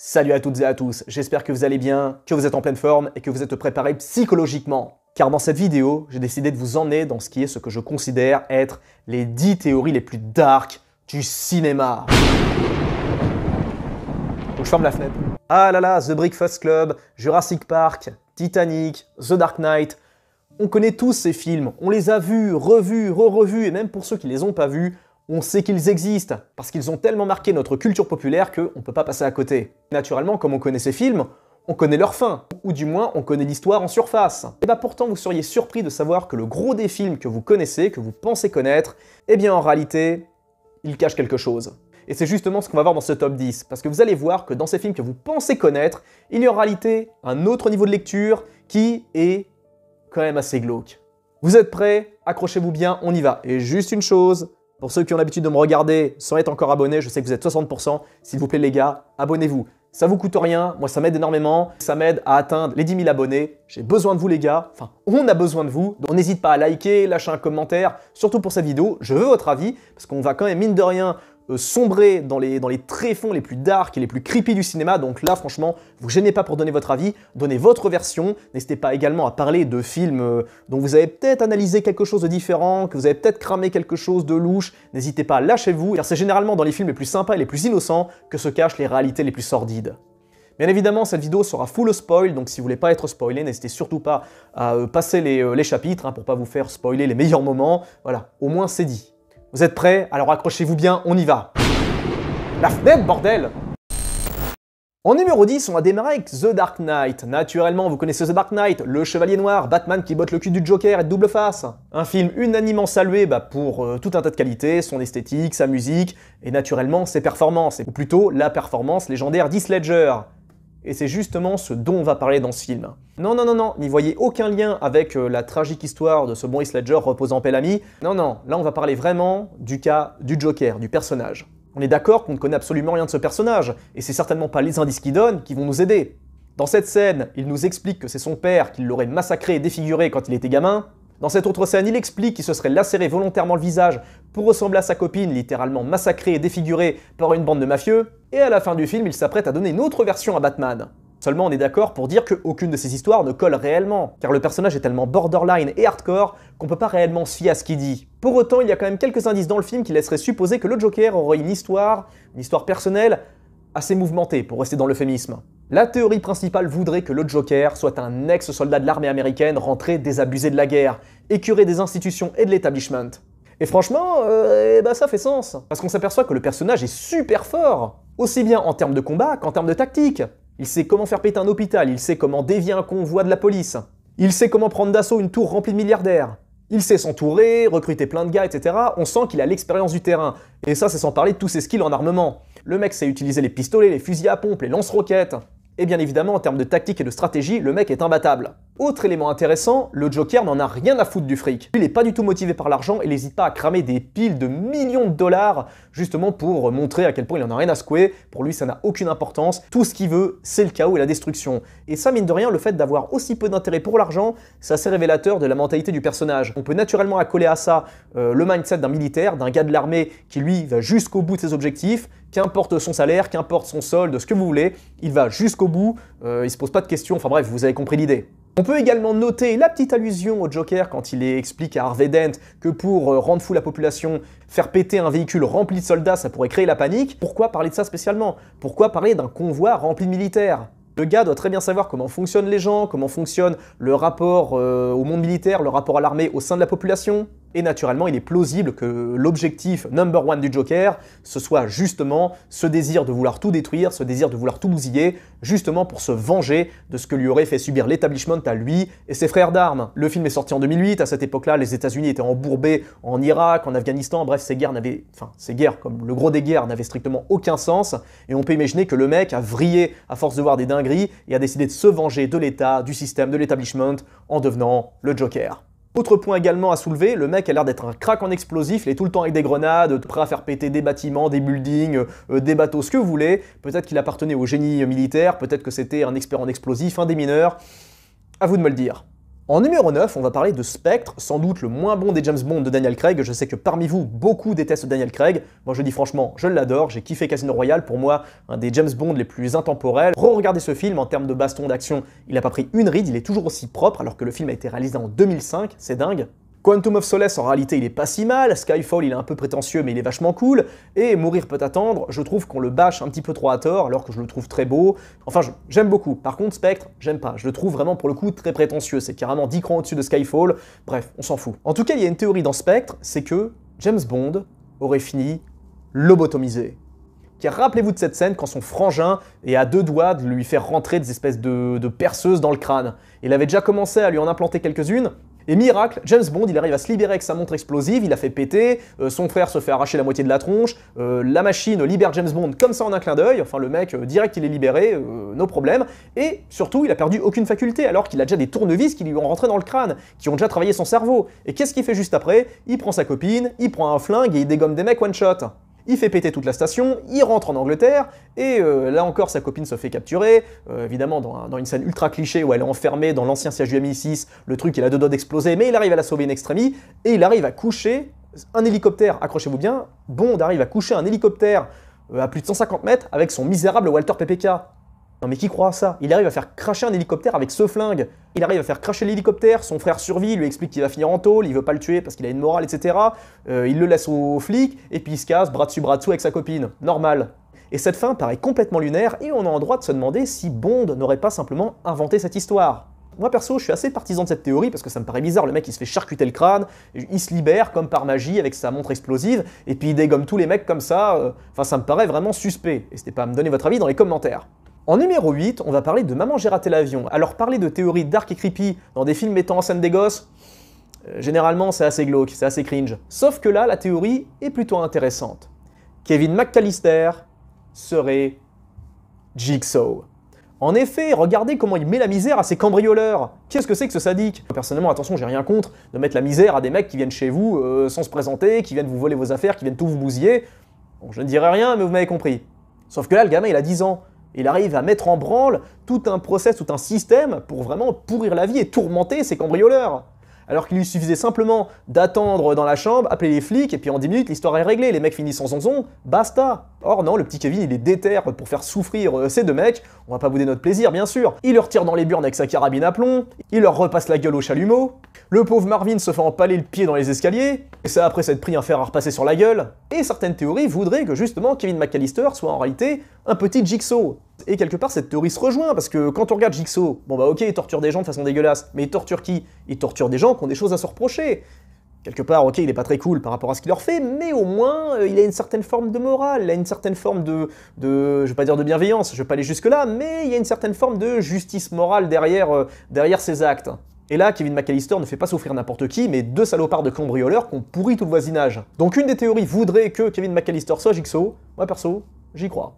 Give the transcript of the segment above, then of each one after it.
Salut à toutes et à tous, j'espère que vous allez bien, que vous êtes en pleine forme et que vous êtes préparés psychologiquement. Car dans cette vidéo, j'ai décidé de vous emmener dans ce qui est ce que je considère être les 10 théories les plus dark du cinéma. Donc je ferme la fenêtre. Ah là là, The Breakfast Club, Jurassic Park, Titanic, The Dark Knight. On connaît tous ces films, on les a vus, revus, re-revus, et même pour ceux qui les ont pas vus, on sait qu'ils existent, parce qu'ils ont tellement marqué notre culture populaire qu'on ne peut pas passer à côté. Naturellement, comme on connaît ces films, on connaît leur fin, ou du moins on connaît l'histoire en surface. Et bah pourtant vous seriez surpris de savoir que le gros des films que vous connaissez, que vous pensez connaître, eh bien en réalité, ils cachent quelque chose. Et c'est justement ce qu'on va voir dans ce top 10, parce que vous allez voir que dans ces films que vous pensez connaître, il y a en réalité un autre niveau de lecture qui est quand même assez glauque. Vous êtes prêts Accrochez-vous bien, on y va. Et juste une chose, pour ceux qui ont l'habitude de me regarder sans être encore abonnés, je sais que vous êtes 60%. S'il vous plaît les gars, abonnez-vous. Ça vous coûte rien, moi ça m'aide énormément, ça m'aide à atteindre les 10 000 abonnés. J'ai besoin de vous les gars, enfin on a besoin de vous. Donc n'hésite pas à liker, lâcher un commentaire, surtout pour cette vidéo, je veux votre avis, parce qu'on va quand même mine de rien euh, sombrer dans les, dans les tréfonds les plus darks et les plus creepy du cinéma, donc là franchement, vous gênez pas pour donner votre avis, donnez votre version, n'hésitez pas également à parler de films euh, dont vous avez peut-être analysé quelque chose de différent, que vous avez peut-être cramé quelque chose de louche, n'hésitez pas, lâchez-vous, car c'est généralement dans les films les plus sympas et les plus innocents que se cachent les réalités les plus sordides. Bien évidemment, cette vidéo sera full spoil, donc si vous voulez pas être spoilé, n'hésitez surtout pas à euh, passer les, chapitres hein, pour pas vous faire spoiler les meilleurs moments. Voilà, au moins c'est dit. Vous êtes prêts Alors accrochez-vous bien, on y va. La fenêtre, bordel en numéro 10, on va démarrer avec The Dark Knight. Naturellement, vous connaissez The Dark Knight, le Chevalier Noir, Batman qui botte le cul du Joker et de double face. Un film unanimement salué bah, pour euh, tout un tas de qualités, son esthétique, sa musique, et naturellement ses performances, ou plutôt la performance légendaire d'Heath Ledger. Et c'est justement ce dont on va parler dans ce film. Non, non, non, non, n'y voyez aucun lien avec euh, la tragique histoire de ce Boris Ledger reposant l'ami. Non, non, là on va parler vraiment du cas du Joker, du personnage. On est d'accord qu'on ne connaît absolument rien de ce personnage, et c'est certainement pas les indices qu'il donne qui vont nous aider. Dans cette scène, il nous explique que c'est son père qui l'aurait massacré et défiguré quand il était gamin. Dans cette autre scène, il explique qu'il se serait lacéré volontairement le visage pour ressembler à sa copine, littéralement massacrée et défigurée par une bande de mafieux et à la fin du film, il s'apprête à donner une autre version à Batman. Seulement, on est d'accord pour dire qu'aucune de ces histoires ne colle réellement, car le personnage est tellement borderline et hardcore qu'on peut pas réellement se fier à ce qu'il dit. Pour autant, il y a quand même quelques indices dans le film qui laisseraient supposer que le Joker aurait une histoire, une histoire personnelle, assez mouvementée, pour rester dans l'euphémisme. La théorie principale voudrait que le Joker soit un ex-soldat de l'armée américaine rentré désabusé de la guerre, écuré des institutions et de l'établissement. Et franchement, euh, eh ben, ça fait sens. Parce qu'on s'aperçoit que le personnage est super fort, aussi bien en termes de combat qu'en termes de tactique. Il sait comment faire péter un hôpital, il sait comment dévier un convoi de la police, il sait comment prendre d'assaut une tour remplie de milliardaires, il sait s'entourer, recruter plein de gars, etc. On sent qu'il a l'expérience du terrain. Et ça, c'est sans parler de tous ses skills en armement. Le mec sait utiliser les pistolets, les fusils à pompe, les lance-roquettes. Et bien évidemment, en termes de tactique et de stratégie, le mec est imbattable. Autre élément intéressant, le Joker n'en a rien à foutre du fric. Il n'est pas du tout motivé par l'argent et n'hésite pas à cramer des piles de millions de dollars, justement pour montrer à quel point il en a rien à secouer. Pour lui, ça n'a aucune importance. Tout ce qu'il veut, c'est le chaos et la destruction. Et ça, mine de rien, le fait d'avoir aussi peu d'intérêt pour l'argent, c'est assez révélateur de la mentalité du personnage. On peut naturellement accoler à ça euh, le mindset d'un militaire, d'un gars de l'armée qui, lui, va jusqu'au bout de ses objectifs, qu'importe son salaire, qu'importe son solde, ce que vous voulez, il va jusqu'au bout, euh, il se pose pas de questions, enfin bref, vous avez compris l'idée. On peut également noter la petite allusion au Joker quand il explique à Harvey Dent que pour euh, rendre fou la population, faire péter un véhicule rempli de soldats, ça pourrait créer la panique. Pourquoi parler de ça spécialement Pourquoi parler d'un convoi rempli de militaires le gars doit très bien savoir comment fonctionnent les gens, comment fonctionne le rapport euh, au monde militaire, le rapport à l'armée au sein de la population. Et naturellement, il est plausible que l'objectif number one du Joker, ce soit justement ce désir de vouloir tout détruire, ce désir de vouloir tout bousiller, justement pour se venger de ce que lui aurait fait subir l'établishment à lui et ses frères d'armes. Le film est sorti en 2008, à cette époque-là, les États-Unis étaient embourbés en Irak, en Afghanistan, bref, ces guerres n'avaient, enfin, ces guerres, comme le gros des guerres, n'avaient strictement aucun sens, et on peut imaginer que le mec a vrillé à force de voir des dingueries et a décidé de se venger de l'État, du système, de l'établissement en devenant le Joker. Autre point également à soulever, le mec a l'air d'être un crack en explosif, il est tout le temps avec des grenades, prêt à faire péter des bâtiments, des buildings, euh, des bateaux, ce que vous voulez. Peut-être qu'il appartenait au génie militaire, peut-être que c'était un expert en explosif, un des mineurs. À vous de me le dire. En numéro 9, on va parler de Spectre, sans doute le moins bon des James Bond de Daniel Craig. Je sais que parmi vous, beaucoup détestent Daniel Craig. Moi, je dis franchement, je l'adore, j'ai kiffé Casino Royale, pour moi, un des James Bond les plus intemporels. Re-regardez ce film, en termes de baston d'action, il n'a pas pris une ride, il est toujours aussi propre, alors que le film a été réalisé en 2005, c'est dingue. Quantum of Solace, en réalité, il est pas si mal, Skyfall, il est un peu prétentieux, mais il est vachement cool, et Mourir peut attendre, je trouve qu'on le bâche un petit peu trop à tort, alors que je le trouve très beau. Enfin, j'aime beaucoup. Par contre, Spectre, j'aime pas. Je le trouve vraiment, pour le coup, très prétentieux. C'est carrément 10 crans au-dessus de Skyfall. Bref, on s'en fout. En tout cas, il y a une théorie dans Spectre, c'est que James Bond aurait fini lobotomisé car rappelez-vous de cette scène quand son frangin est à deux doigts de lui faire rentrer des espèces de, de perceuses dans le crâne. Il avait déjà commencé à lui en implanter quelques-unes, et miracle, James Bond, il arrive à se libérer avec sa montre explosive, il a fait péter, euh, son frère se fait arracher la moitié de la tronche, euh, la machine libère James Bond comme ça en un clin d'œil, enfin le mec, euh, direct, il est libéré, nos problèmes, et surtout, il a perdu aucune faculté, alors qu'il a déjà des tournevis qui lui ont rentré dans le crâne, qui ont déjà travaillé son cerveau. Et qu'est-ce qu'il fait juste après Il prend sa copine, il prend un flingue et il dégomme des mecs one-shot il fait péter toute la station, il rentre en Angleterre, et euh, là encore sa copine se fait capturer, euh, évidemment dans, une scène ultra cliché où elle est enfermée dans l'ancien siège du MI6, le truc il a deux doigts d'exploser, mais il arrive à la sauver in extremis, et il arrive à coucher un hélicoptère, accrochez-vous bien, Bond arrive à coucher un hélicoptère euh, à plus de 150 mètres avec son misérable Walter PPK. Non mais qui croit à ça Il arrive à faire cracher un hélicoptère avec ce flingue. Il arrive à faire cracher l'hélicoptère, son frère survit, il lui explique qu'il va finir en tôle, il veut pas le tuer parce qu'il a une morale, etc. Euh, il le laisse aux flics, et puis il se casse bras dessus bras dessous avec sa copine. Normal. Et cette fin paraît complètement lunaire, et on a en droit de se demander si Bond n'aurait pas simplement inventé cette histoire. Moi perso, je suis assez partisan de cette théorie parce que ça me paraît bizarre. Le mec, il se fait charcuter le crâne, il se libère comme par magie avec sa montre explosive, et puis il dégomme tous les mecs comme ça. Euh, enfin, ça me paraît vraiment suspect. N'hésitez pas à me donner votre avis dans les commentaires. En numéro 8, on va parler de Maman j'ai raté l'avion. Alors parler de théorie dark et creepy dans des films mettant en scène des gosses, euh, généralement c'est assez glauque, c'est assez cringe. Sauf que là, la théorie est plutôt intéressante. Kevin McAllister serait Jigsaw. En effet, regardez comment il met la misère à ses cambrioleurs. Qu'est-ce que c'est que ce sadique Personnellement, attention, j'ai rien contre de mettre la misère à des mecs qui viennent chez vous euh, sans se présenter, qui viennent vous voler vos affaires, qui viennent tout vous bousiller. je ne dirai rien, mais vous m'avez compris. Sauf que là, le gamin, il a 10 ans. Il arrive à mettre en branle tout un process, tout un système pour vraiment pourrir la vie et tourmenter ses cambrioleurs. Alors qu'il lui suffisait simplement d'attendre dans la chambre, appeler les flics, et puis en 10 minutes, l'histoire est réglée, les mecs finissent en zonzon, basta Or non, le petit Kevin, il est déterre pour faire souffrir euh, ces deux mecs, on va pas bouder notre plaisir, bien sûr. Il leur tire dans les burnes avec sa carabine à plomb, il leur repasse la gueule au chalumeau, le pauvre Marvin se fait empaler le pied dans les escaliers, et ça après s'être pris un fer à repasser sur la gueule. Et certaines théories voudraient que justement Kevin McAllister soit en réalité un petit Jigsaw. Et quelque part cette théorie se rejoint, parce que quand on regarde Jigsaw, bon bah ok il torture des gens de façon dégueulasse, mais il torture qui Il torture des gens qui ont des choses à se reprocher. Quelque part, ok, il est pas très cool par rapport à ce qu'il leur fait, mais au moins, euh, il a une certaine forme de morale, il a une certaine forme de, de je vais pas dire de bienveillance, je vais pas aller jusque-là, mais il y a une certaine forme de justice morale derrière, euh, derrière ses actes. Et là, Kevin McAllister ne fait pas souffrir n'importe qui, mais deux salopards de cambrioleurs ont pourrit tout le voisinage. Donc une des théories voudrait que Kevin McAllister soit Jigsaw. Moi perso, j'y crois.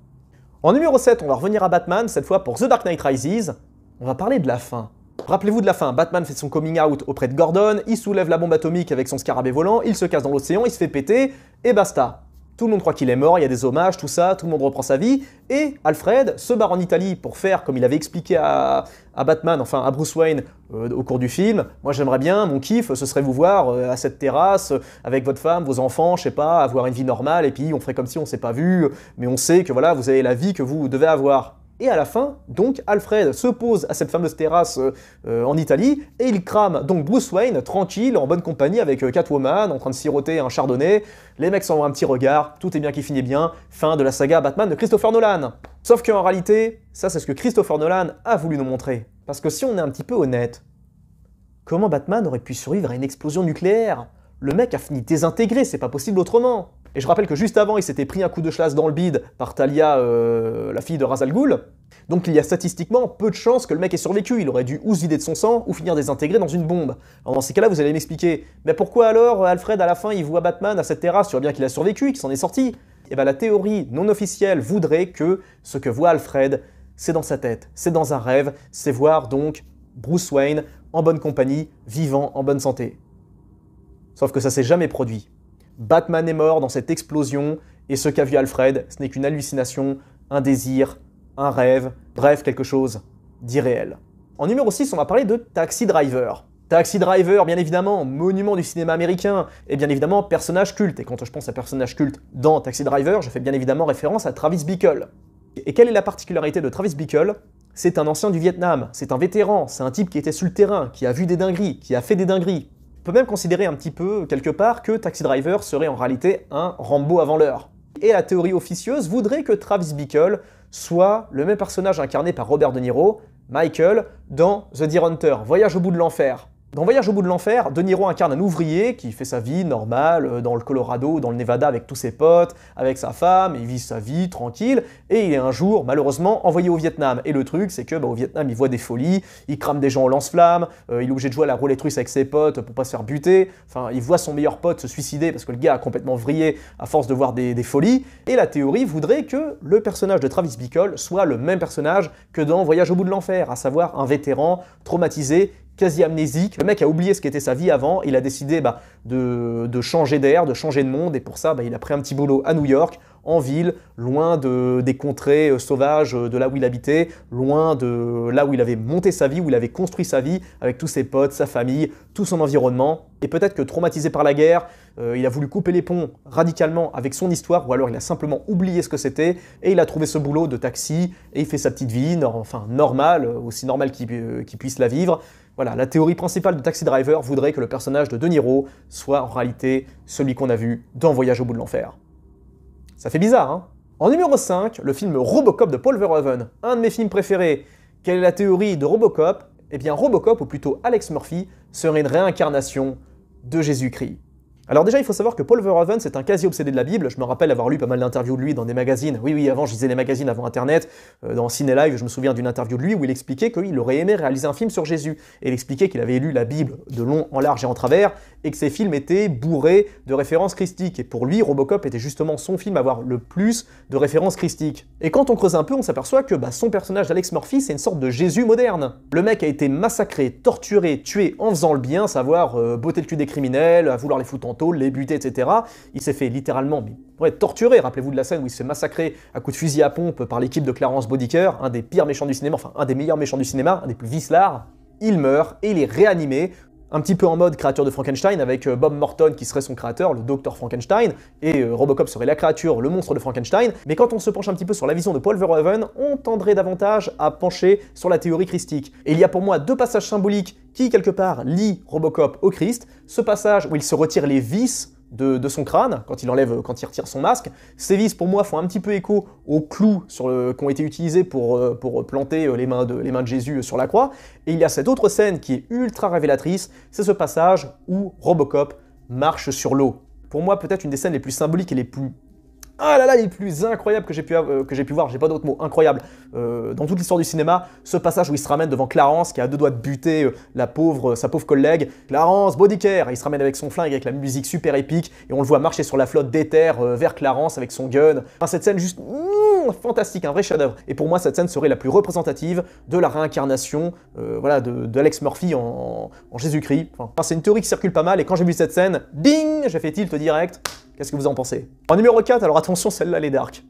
En numéro 7, on va revenir à Batman, cette fois pour The Dark Knight Rises. On va parler de la fin. Rappelez-vous de la fin, Batman fait son coming out auprès de Gordon, il soulève la bombe atomique avec son scarabée volant, il se casse dans l'océan, il se fait péter, et basta. Tout le monde croit qu'il est mort, il y a des hommages, tout ça, tout le monde reprend sa vie. Et Alfred se barre en Italie pour faire, comme il avait expliqué à, Batman, enfin à Bruce Wayne euh, au cours du film, moi j'aimerais bien, mon kiff, ce serait vous voir euh, à cette terrasse, avec votre femme, vos enfants, je sais pas, avoir une vie normale, et puis on ferait comme si on s'est pas vu, mais on sait que voilà, vous avez la vie que vous devez avoir. Et à la fin, donc, Alfred se pose à cette fameuse terrasse euh, euh, en Italie et il crame donc Bruce Wayne tranquille, en bonne compagnie avec euh, Catwoman, en train de siroter un chardonnay. Les mecs s'envoient un petit regard, tout est bien qui finit bien. Fin de la saga Batman de Christopher Nolan. Sauf qu'en réalité, ça c'est ce que Christopher Nolan a voulu nous montrer. Parce que si on est un petit peu honnête, comment Batman aurait pu survivre à une explosion nucléaire Le mec a fini désintégré, c'est pas possible autrement. Et je rappelle que juste avant, il s'était pris un coup de chasse dans le bide par Talia, euh, la fille de al Ghul. Donc il y a statistiquement peu de chances que le mec ait survécu. Il aurait dû ou se vider de son sang ou finir désintégré dans une bombe. Alors dans ces cas-là, vous allez m'expliquer mais pourquoi alors Alfred à la fin il voit Batman à cette terrasse, sur bien qu'il a survécu, qu'il s'en est sorti. Et eh bien la théorie non officielle voudrait que ce que voit Alfred, c'est dans sa tête, c'est dans un rêve, c'est voir donc Bruce Wayne en bonne compagnie, vivant, en bonne santé. Sauf que ça s'est jamais produit. Batman est mort dans cette explosion, et ce qu'a vu Alfred, ce n'est qu'une hallucination, un désir, un rêve, bref, quelque chose d'irréel. En numéro 6, on va parler de Taxi Driver. Taxi Driver, bien évidemment, monument du cinéma américain, et bien évidemment personnage culte. Et quand je pense à personnage culte dans Taxi Driver, je fais bien évidemment référence à Travis Bickle. Et quelle est la particularité de Travis Bickle C'est un ancien du Vietnam, c'est un vétéran, c'est un type qui était sur le terrain, qui a vu des dingueries, qui a fait des dingueries. On peut même considérer un petit peu, quelque part, que Taxi Driver serait en réalité un Rambo avant l'heure. Et la théorie officieuse voudrait que Travis Bickle soit le même personnage incarné par Robert De Niro, Michael, dans The Deer Hunter, Voyage au bout de l'enfer. Dans Voyage au bout de l'enfer, De Niro incarne un ouvrier qui fait sa vie normale euh, dans le Colorado, dans le Nevada avec tous ses potes, avec sa femme, il vit sa vie tranquille, et il est un jour malheureusement envoyé au Vietnam. Et le truc, c'est que bah, au Vietnam, il voit des folies, il crame des gens au lance-flammes, euh, il est obligé de jouer à la roulette russe avec ses potes pour pas se faire buter, enfin, il voit son meilleur pote se suicider parce que le gars a complètement vrillé à force de voir des, des folies, et la théorie voudrait que le personnage de Travis Bickle soit le même personnage que dans Voyage au bout de l'enfer, à savoir un vétéran traumatisé quasi amnésique. Le mec a oublié ce qu'était sa vie avant, il a décidé bah, de, changer d'air, de changer de monde, et pour ça, bah, il a pris un petit boulot à New York, en ville, loin de, des contrées euh, sauvages euh, de là où il habitait, loin de là où il avait monté sa vie, où il avait construit sa vie, avec tous ses potes, sa famille, tout son environnement. Et peut-être que traumatisé par la guerre, euh, il a voulu couper les ponts radicalement avec son histoire, ou alors il a simplement oublié ce que c'était, et il a trouvé ce boulot de taxi, et il fait sa petite vie, enfin normale, aussi normale qu'il puisse la vivre. Voilà, la théorie principale de Taxi Driver voudrait que le personnage de De Niro soit en réalité celui qu'on a vu dans Voyage au bout de l'enfer. Ça fait bizarre, hein En numéro 5, le film Robocop de Paul Verhoeven, un de mes films préférés. Quelle est la théorie de Robocop Eh bien, Robocop, ou plutôt Alex Murphy, serait une réincarnation de Jésus-Christ. Alors déjà, il faut savoir que Paul Verhoeven, c'est un quasi-obsédé de la Bible. Je me rappelle avoir lu pas mal d'interviews de lui dans des magazines. Oui, oui, avant, je lisais les magazines avant Internet. Euh, dans Ciné Live, je me souviens d'une interview de lui où il expliquait que il aurait aimé réaliser un film sur Jésus. Et il expliquait qu'il avait lu la Bible de long en large et en travers, et que ses films étaient bourrés de références christiques. Et pour lui, Robocop était justement son film à avoir le plus de références christiques. Et quand on creuse un peu, on s'aperçoit que bah, son personnage d'Alex Murphy, c'est une sorte de Jésus moderne. Le mec a été massacré, torturé, tué en faisant le bien, savoir euh, botter le cul des criminels, à vouloir les foutre en les buter, etc. Il s'est fait littéralement torturer. Rappelez-vous de la scène où il se fait à coups de fusil à pompe par l'équipe de Clarence Bodiker, un des pires méchants du cinéma, enfin un des meilleurs méchants du cinéma, un des plus vislards. Il meurt et il est réanimé un petit peu en mode créature de Frankenstein, avec euh, Bob Morton qui serait son créateur, le docteur Frankenstein, et euh, Robocop serait la créature, le monstre de Frankenstein, mais quand on se penche un petit peu sur la vision de Paul Verhoeven, on tendrait davantage à pencher sur la théorie christique. Et il y a pour moi deux passages symboliques qui, quelque part, lient Robocop au Christ, ce passage où il se retire les vices de, son crâne, quand il enlève, quand il retire son masque. Ces vis, pour moi, font un petit peu écho aux clous qui ont été utilisés pour, euh, pour planter euh, les mains, de, les mains de Jésus euh, sur la croix. Et il y a cette autre scène qui est ultra révélatrice, c'est ce passage où Robocop marche sur l'eau. Pour moi, peut-être une des scènes les plus symboliques et les plus ah là là, les plus incroyables que j'ai pu, euh, pu voir, j'ai pas d'autres mots, incroyables, euh, dans toute l'histoire du cinéma, ce passage où il se ramène devant Clarence, qui a deux doigts de buter euh, la pauvre, sa pauvre collègue, Clarence, care il se ramène avec son flingue, avec la musique super épique, et on le voit marcher sur la flotte d'éther vers Clarence avec son gun. Enfin, cette scène juste mmh, fantastique, un vrai chef-d'œuvre. Et pour moi, cette scène serait la plus représentative de la réincarnation voilà, d'Alex de, Murphy en, Jésus-Christ. Enfin, c'est une théorie qui circule pas mal, et quand j'ai vu cette scène, BING j'ai fait tilt direct. Qu'est-ce que vous en pensez En numéro 4, alors attention, celle-là, les est dark.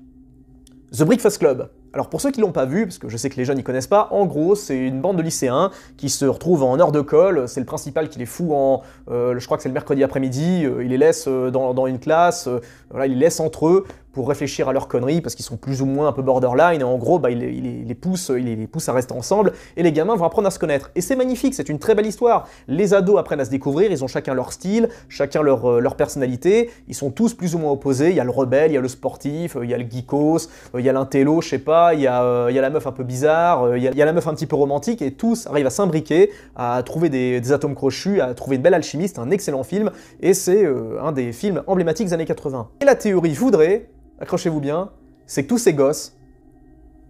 The Breakfast Club. Alors pour ceux qui l'ont pas vu, parce que je sais que les jeunes n'y connaissent pas, en gros c'est une bande de lycéens qui se retrouvent en heure de colle, c'est le principal qui les fout en, euh, je crois que c'est le mercredi après-midi, euh, il les laisse euh, dans, une classe, voilà, il les laisse entre eux, pour réfléchir à leurs conneries parce qu'ils sont plus ou moins un peu borderline. Et en gros, bah, il, les pousse, il les pousse à rester ensemble et les gamins vont apprendre à se connaître. Et c'est magnifique, c'est une très belle histoire. Les ados apprennent à se découvrir, ils ont chacun leur style, chacun leur, euh, leur personnalité. Ils sont tous plus ou moins opposés. Il y a le rebelle, il y a le sportif, euh, il y a le geekos, euh, il y a l'intello, je sais pas, il y, a, la meuf un peu bizarre, il y, a, la meuf un petit peu romantique et tous arrivent à s'imbriquer, à trouver des, atomes crochus, à trouver une belle alchimie. un excellent film et c'est un des films emblématiques des années 80. Et la théorie voudrait accrochez-vous bien, c'est que tous ces gosses,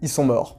ils sont morts.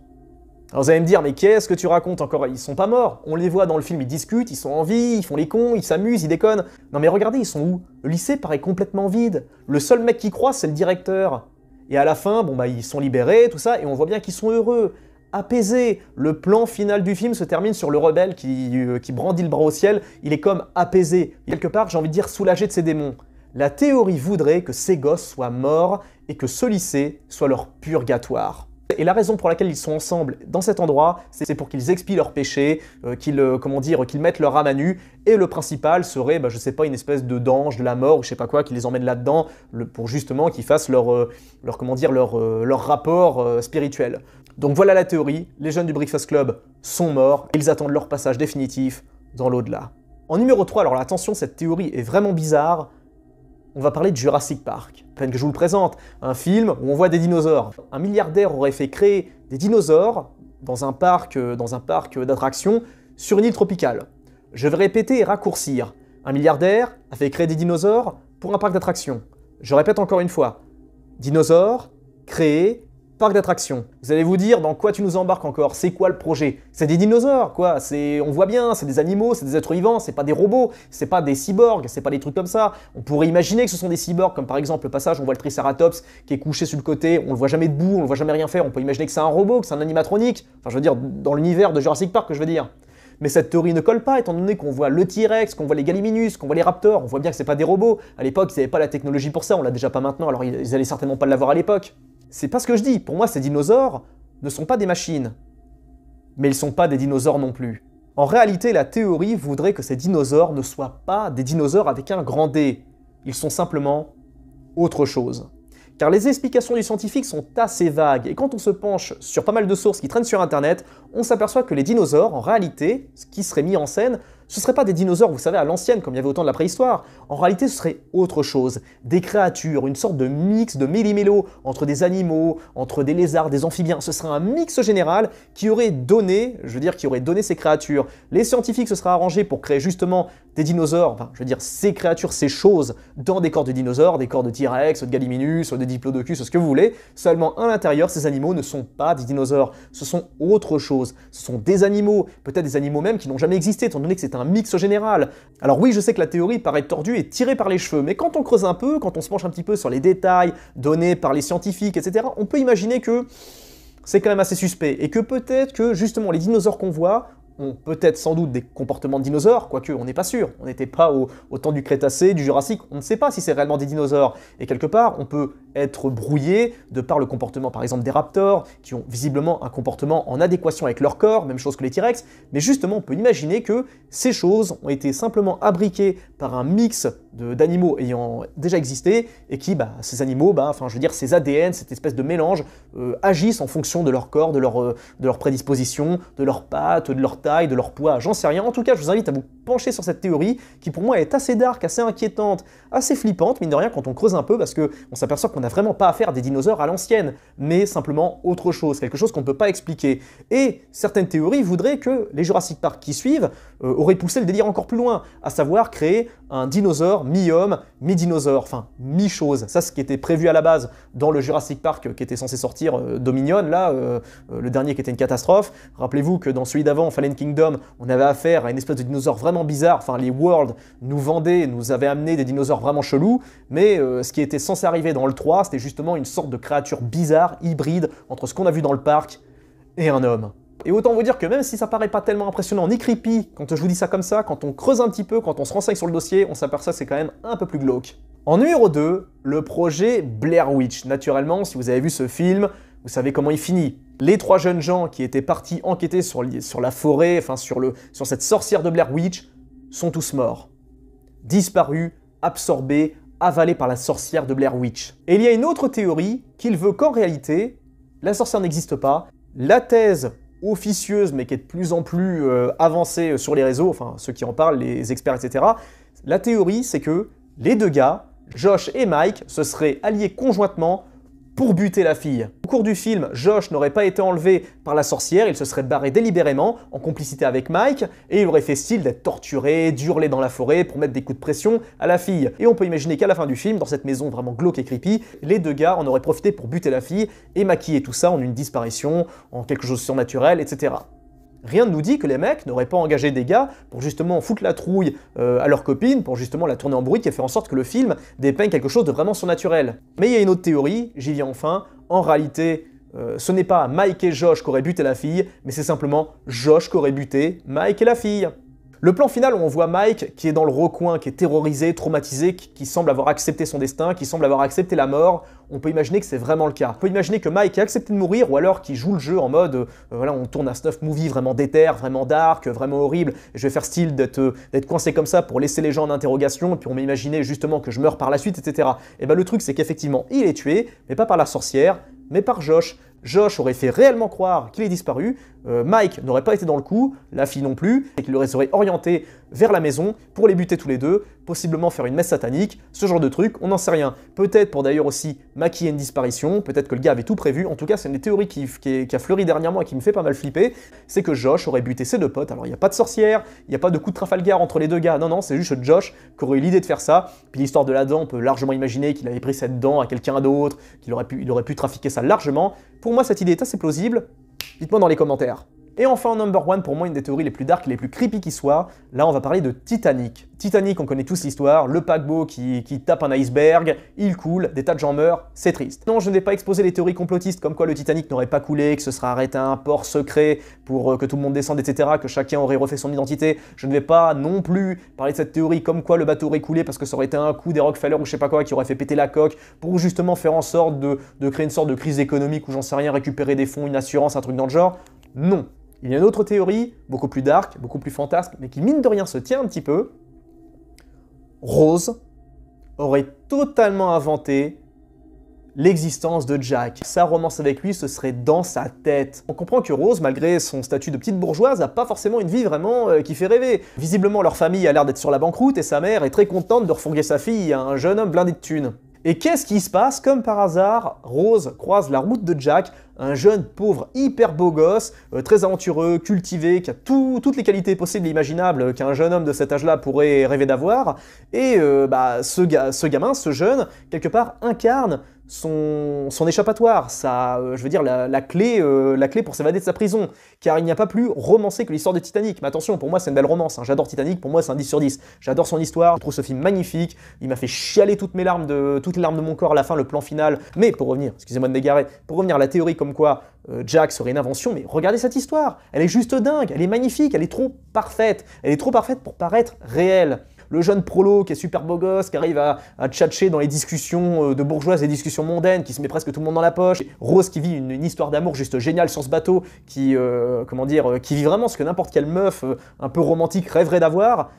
Alors vous allez me dire, mais qu'est-ce que tu racontes encore Ils sont pas morts. On les voit dans le film, ils discutent, ils sont en vie, ils font les cons, ils s'amusent, ils déconnent. Non mais regardez, ils sont où Le lycée paraît complètement vide. Le seul mec qui croit, c'est le directeur. Et à la fin, bon bah ils sont libérés, tout ça, et on voit bien qu'ils sont heureux, apaisés. Le plan final du film se termine sur le rebelle qui, euh, brandit le bras au ciel. Il est comme apaisé. quelque part, j'ai envie de dire soulagé de ses démons la théorie voudrait que ces gosses soient morts et que ce lycée soit leur purgatoire. Et la raison pour laquelle ils sont ensemble dans cet endroit, c'est pour qu'ils expient leurs péchés, euh, qu'ils euh, comment dire, qu'ils mettent leur âme à nu. Et le principal serait, bah, je sais pas, une espèce de d'ange de la mort ou je sais pas quoi, qui les emmène là-dedans pour justement qu'ils fassent leur, euh, comment dire, leur, leur rapport spirituel. Donc voilà la théorie. Les jeunes du Breakfast Club sont morts. Ils attendent leur passage définitif dans l'au-delà. En numéro 3, alors attention, cette théorie est vraiment bizarre on va parler de Jurassic Park. Peine que je vous le présente, un film où on voit des dinosaures. Un milliardaire aurait fait créer des dinosaures dans un parc, euh, dans un parc d'attractions sur une île tropicale. Je vais répéter et raccourcir. Un milliardaire a fait créer des dinosaures pour un parc d'attractions. Je répète encore une fois. Dinosaures créés vous allez vous dire dans quoi tu nous embarques encore C'est quoi le projet C'est des dinosaures, quoi. C'est, on voit bien, c'est des animaux, c'est des êtres vivants, c'est pas des robots, c'est pas des cyborgs, c'est pas des trucs comme ça. On pourrait imaginer que ce sont des cyborgs, comme par exemple le passage, on voit le Triceratops qui est couché sur le côté, on le voit jamais debout, on le voit jamais rien faire. On peut imaginer que c'est un robot, que c'est un animatronique. Enfin, je veux dire, dans l'univers de Jurassic Park, que je veux dire. Mais cette théorie ne colle pas, étant donné qu'on voit le T-Rex, qu'on voit les Galiminus, qu'on voit les Raptors, on voit bien que c'est pas des robots. À l'époque, ils n'avaient pas la technologie pour ça, on l'a déjà pas maintenant, alors ils allaient certainement pas l'avoir à l'époque c'est pas ce que je dis. Pour moi, ces dinosaures ne sont pas des machines. Mais ils sont pas des dinosaures non plus. En réalité, la théorie voudrait que ces dinosaures ne soient pas des dinosaures avec un grand D. Ils sont simplement autre chose. Car les explications du scientifique sont assez vagues, et quand on se penche sur pas mal de sources qui traînent sur Internet, on s'aperçoit que les dinosaures, en réalité, ce qui serait mis en scène, ce ne seraient pas des dinosaures, vous savez, à l'ancienne, comme il y avait autant de la préhistoire. En réalité, ce serait autre chose. Des créatures, une sorte de mix de millimélo entre des animaux, entre des lézards, des amphibiens. Ce serait un mix général qui aurait donné, je veux dire, qui aurait donné ces créatures. Les scientifiques se seraient arrangés pour créer justement des dinosaures, enfin, je veux dire, ces créatures, ces choses, dans des corps de dinosaures, des corps de T-Rex, de Galliminus, de Diplodocus, ce que vous voulez. Seulement, à l'intérieur, ces animaux ne sont pas des dinosaures. Ce sont autre chose. Ce sont des animaux, peut-être des animaux même qui n'ont jamais existé, étant donné que c'est un un mix général. Alors oui, je sais que la théorie paraît tordue et tirée par les cheveux, mais quand on creuse un peu, quand on se penche un petit peu sur les détails donnés par les scientifiques, etc., on peut imaginer que c'est quand même assez suspect, et que peut-être que justement les dinosaures qu'on voit ont peut-être sans doute des comportements de dinosaures, quoique on n'est pas sûr. On n'était pas au, temps du Crétacé, du Jurassique, on ne sait pas si c'est réellement des dinosaures. Et quelque part, on peut être brouillé de par le comportement par exemple des raptors, qui ont visiblement un comportement en adéquation avec leur corps, même chose que les T-Rex. Mais justement, on peut imaginer que ces choses ont été simplement abriquées par un mix d'animaux ayant déjà existé, et qui, bah, ces animaux, bah, enfin je veux dire, ces ADN, cette espèce de mélange, euh, agissent en fonction de leur corps, de leur, euh, de leur prédisposition, de leurs pattes, de leur taille, de leur poids, j'en sais rien. En tout cas, je vous invite à vous pencher sur cette théorie qui pour moi est assez dark, assez inquiétante, assez flippante, mine de rien, quand on creuse un peu, parce qu'on s'aperçoit qu'on n'a vraiment pas affaire des dinosaures à l'ancienne, mais simplement autre chose, quelque chose qu'on ne peut pas expliquer. Et certaines théories voudraient que les Jurassic Park qui suivent euh, auraient poussé le délire encore plus loin, à savoir créer un dinosaure mi-homme, mi-dinosaure, enfin mi-chose. Ça, ce qui était prévu à la base dans le Jurassic Park euh, qui était censé sortir euh, Dominion, là, euh, le dernier qui était une catastrophe. Rappelez-vous que dans celui d'avant, Fallen Kingdom, on avait affaire à une espèce de dinosaure vraiment bizarre. Enfin, les World nous vendaient, nous avaient amené des dinosaures vraiment chelous, mais ce qui était censé arriver dans le 3, c'était justement une sorte de créature bizarre, hybride, entre ce qu'on a vu dans le parc et un homme. Et autant vous dire que même si ça paraît pas tellement impressionnant ni creepy, quand je vous dis ça comme ça, quand on creuse un petit peu, quand on se renseigne sur le dossier, on s'aperçoit que c'est quand même un peu plus glauque. En numéro 2, le projet Blair Witch. Naturellement, si vous avez vu ce film, vous savez comment il finit. Les trois jeunes gens qui étaient partis enquêter sur, la forêt, enfin sur, sur cette sorcière de Blair Witch, sont tous morts. Disparus, absorbés, avalés par la sorcière de Blair Witch. Et il y a une autre théorie qu'il veut qu'en réalité, la sorcière n'existe pas. La thèse officieuse, mais qui est de plus en plus euh, avancée euh, sur les réseaux, enfin ceux qui en parlent, les experts, etc. La théorie, c'est que les deux gars, Josh et Mike, se seraient alliés conjointement pour buter la fille. Au cours du film, Josh n'aurait pas été enlevé par la sorcière, il se serait barré délibérément, en complicité avec Mike, et il aurait fait style d'être torturé, d'hurler dans la forêt pour mettre des coups de pression à la fille. Et on peut imaginer qu'à la fin du film, dans cette maison vraiment glauque et creepy, les deux gars en auraient profité pour buter la fille et maquiller tout ça en une disparition, en quelque chose de surnaturel, etc. Rien ne nous dit que les mecs n'auraient pas engagé des gars pour justement foutre la trouille euh, à leur copine, pour justement la tourner en bruit et faire en sorte que le film dépeigne quelque chose de vraiment surnaturel. Mais il y a une autre théorie, j'y viens enfin, en réalité, euh, ce n'est pas Mike et Josh qui auraient buté la fille, mais c'est simplement Josh qui aurait buté Mike et la fille. Le plan final où on voit Mike qui est dans le recoin, qui est terrorisé, traumatisé, qui, semble avoir accepté son destin, qui semble avoir accepté la mort, on peut imaginer que c'est vraiment le cas. On peut imaginer que Mike a accepté de mourir ou alors qu'il joue le jeu en mode euh, voilà, on tourne un snuff movie vraiment déter, vraiment dark, vraiment horrible, je vais faire style euh, d'être coincé comme ça pour laisser les gens en interrogation, et puis on m'imaginait justement que je meurs par la suite, etc. Et eh ben le truc c'est qu'effectivement il est tué, mais pas par la sorcière, mais par Josh. Josh aurait fait réellement croire qu'il est disparu, euh, Mike n'aurait pas été dans le coup, la fille non plus, et qu'il aurait aurait orienté vers la maison pour les buter tous les deux, possiblement faire une messe satanique, ce genre de truc, on n'en sait rien. Peut-être pour d'ailleurs aussi maquiller une disparition, peut-être que le gars avait tout prévu, en tout cas c'est une des théories qui, qui, a fleuri dernièrement et qui me fait pas mal flipper, c'est que Josh aurait buté ses deux potes, alors il n'y a pas de sorcière, il n'y a pas de coup de Trafalgar entre les deux gars, non non, c'est juste Josh qui aurait eu l'idée de faire ça, puis l'histoire de la dent, on peut largement imaginer qu'il avait pris cette dent à quelqu'un d'autre, qu'il aurait pu, aurait pu trafiquer ça largement pour pour moi cette idée est assez plausible Dites-moi dans les commentaires. Et enfin, en number one, pour moi, une des théories les plus dark et les plus creepy qui soit, là, on va parler de Titanic. Titanic, on connaît tous l'histoire, le paquebot qui, tape un iceberg, il coule, des tas de gens meurent, c'est triste. Non, je ne vais pas exposer les théories complotistes comme quoi le Titanic n'aurait pas coulé, que ce sera arrêté à un port secret pour euh, que tout le monde descende, etc., que chacun aurait refait son identité. Je ne vais pas non plus parler de cette théorie comme quoi le bateau aurait coulé parce que ça aurait été un coup des Rockefeller ou je sais pas quoi qui aurait fait péter la coque pour justement faire en sorte de, de créer une sorte de crise économique où j'en sais rien, récupérer des fonds, une assurance, un truc dans le genre. Non, il y a une autre théorie, beaucoup plus dark, beaucoup plus fantasque, mais qui mine de rien se tient un petit peu. Rose aurait totalement inventé l'existence de Jack. Sa romance avec lui, ce serait dans sa tête. On comprend que Rose, malgré son statut de petite bourgeoise, n'a pas forcément une vie vraiment euh, qui fait rêver. Visiblement, leur famille a l'air d'être sur la banqueroute et sa mère est très contente de refourguer sa fille à un jeune homme blindé de thunes. Et qu'est-ce qui se passe Comme par hasard, Rose croise la route de Jack, un jeune pauvre hyper beau gosse, euh, très aventureux, cultivé, qui a toutes les qualités possibles et imaginables qu'un jeune homme de cet âge-là pourrait rêver d'avoir. Et euh, bah, ce, ce gamin, ce jeune, quelque part, incarne son, échappatoire, ça, euh, je veux dire la, clé, euh, la clé pour s'évader de sa prison, car il n'y a pas plus romancé que l'histoire de Titanic. Mais attention, pour moi c'est une belle romance, hein. j'adore Titanic, pour moi c'est un 10 sur 10. J'adore son histoire, je trouve ce film magnifique, il m'a fait chialer toutes mes larmes de, les larmes de mon corps à la fin, le plan final. Mais pour revenir, excusez-moi de m'égarer, pour revenir à la théorie comme quoi euh, Jack serait une invention, mais regardez cette histoire, elle est juste dingue, elle est magnifique, elle est trop parfaite, elle est trop parfaite pour paraître réelle le jeune prolo qui est super beau gosse, qui arrive à, à tchatcher dans les discussions euh, de bourgeoises, les discussions mondaines, qui se met presque tout le monde dans la poche, Rose qui vit une, histoire d'amour juste géniale sur ce bateau, qui, euh, comment dire, euh, qui vit vraiment ce que n'importe quelle meuf un peu romantique rêverait d'avoir,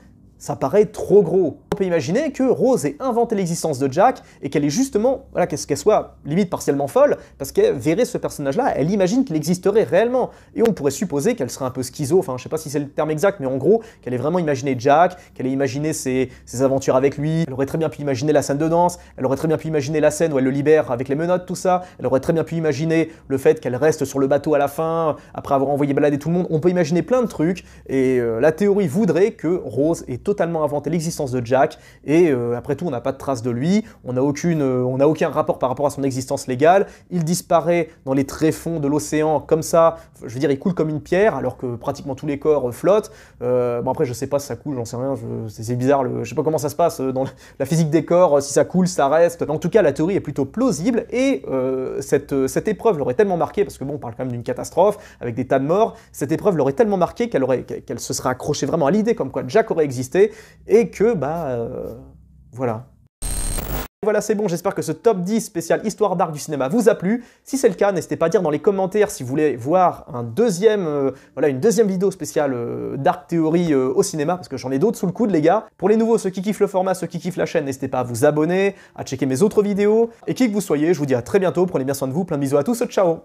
ça paraît trop gros. On peut imaginer que Rose ait inventé l'existence de Jack et qu'elle est justement, voilà, qu'elle soit limite partiellement folle, parce qu'elle verrait ce personnage-là, elle imagine qu'il existerait réellement. Et on pourrait supposer qu'elle serait un peu schizo, enfin je sais pas si c'est le terme exact, mais en gros, qu'elle ait vraiment imaginé Jack, qu'elle ait imaginé ses, aventures avec lui, elle aurait très bien pu imaginer la scène de danse, elle aurait très bien pu imaginer la scène où elle le libère avec les menottes, tout ça, elle aurait très bien pu imaginer le fait qu'elle reste sur le bateau à la fin, après avoir envoyé balader tout le monde, on peut imaginer plein de trucs, et euh, la théorie voudrait que Rose est totalement inventé l'existence de Jack, et euh, après tout, on n'a pas de trace de lui, on euh, n'a aucune, on a aucun rapport par rapport à son existence légale, il disparaît dans les tréfonds de l'océan comme ça, je veux dire, il coule comme une pierre, alors que pratiquement tous les corps euh, flottent. bon, après, je sais pas si ça coule, j'en sais rien, c'est bizarre, je sais pas comment ça se passe dans la physique des corps, si ça coule, ça reste. En tout cas, la théorie est plutôt plausible, et cette, cette épreuve l'aurait tellement marqué, parce que bon, on parle quand même d'une catastrophe, avec des tas de morts, cette épreuve l'aurait tellement marqué qu'elle qu'elle se serait accrochée vraiment à l'idée comme quoi Jack aurait existé, et que, bah, euh, voilà. Voilà, c'est bon, j'espère que ce top 10 spécial Histoire d'art du cinéma vous a plu. Si c'est le cas, n'hésitez pas à dire dans les commentaires si vous voulez voir un deuxième, euh, voilà, une deuxième vidéo spéciale euh, d'Arc Théorie au cinéma, parce que j'en ai d'autres sous le coude, les gars. Pour les nouveaux, ceux qui kiffent le format, ceux qui kiffent la chaîne, n'hésitez pas à vous abonner, à checker mes autres vidéos. Et qui que vous soyez, je vous dis à très bientôt, prenez bien soin de vous, plein de bisous à tous, ciao